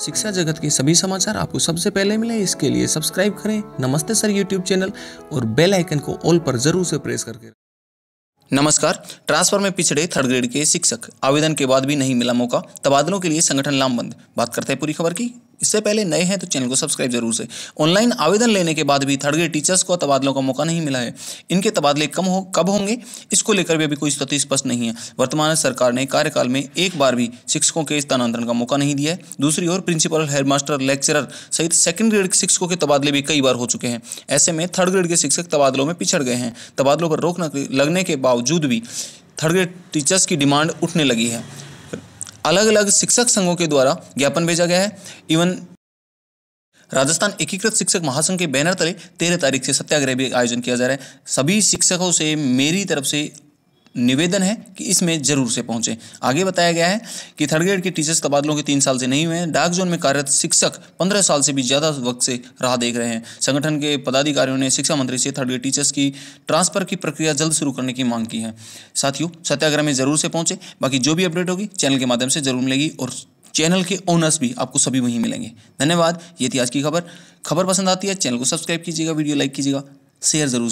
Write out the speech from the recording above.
शिक्षा जगत के सभी समाचार आपको सबसे पहले मिले इसके लिए सब्सक्राइब करें नमस्ते सर यूट्यूब चैनल और बेल आइकन को ऑल पर जरूर से प्रेस करके नमस्कार ट्रांसफर में पिछड़े थर्ड ग्रेड के शिक्षक आवेदन के बाद भी नहीं मिला मौका तबादलों के लिए संगठन लामबंद बात करते हैं पूरी खबर की इससे पहले नए हैं तो चैनल को सब्सक्राइब जरूर से ऑनलाइन आवेदन लेने के बाद भी थर्ड ग्रेड टीचर्स को तबादलों का मौका नहीं मिला है इनके तबादले कम हो कब होंगे इसको लेकर भी अभी कोई स्थिति स्पष्ट नहीं है वर्तमान सरकार ने कार्यकाल में एक बार भी शिक्षकों के स्थानांतरण का मौका नहीं दिया है दूसरी ओर प्रिंसिपल हेडमास्टर लेक्चरर सहित सेकेंड ग्रेड के शिक्षकों के तबादले भी कई बार हो चुके हैं ऐसे में थर्ड ग्रेड के शिक्षक तबादलों में पिछड़ गए हैं तबादलों पर रोक लगने के बावजूद भी थर्ड ग्रेड टीचर्स की डिमांड उठने लगी है अलग अलग शिक्षक संघों के द्वारा ज्ञापन भेजा गया है इवन राजस्थान एकीकृत शिक्षक महासंघ के बैनर तले तेरह तारीख से सत्याग्रह भी आयोजन किया जा रहा है सभी शिक्षकों से मेरी तरफ से निवेदन है कि इसमें जरूर से पहुंचे आगे बताया गया है कि थर्ड ग्रेड के टीचर्स तबादलों के तीन साल से नहीं हुए हैं डार्क जोन में कार्यरत शिक्षक पंद्रह साल से भी ज़्यादा वक्त से राह देख रहे हैं संगठन के पदाधिकारियों ने शिक्षा मंत्री से थर्ड ग्रेड टीचर्स की ट्रांसफर की प्रक्रिया जल्द शुरू करने की मांग की है साथियों सत्याग्रह में जरूर से पहुंचे बाकी जो भी अपडेट होगी चैनल के माध्यम से जरूर मिलेगी और चैनल के ओनर्स भी आपको सभी वहीं मिलेंगे धन्यवाद ये थी आज की खबर खबर पसंद आती है चैनल को सब्सक्राइब कीजिएगा वीडियो लाइक कीजिएगा शेयर जरूर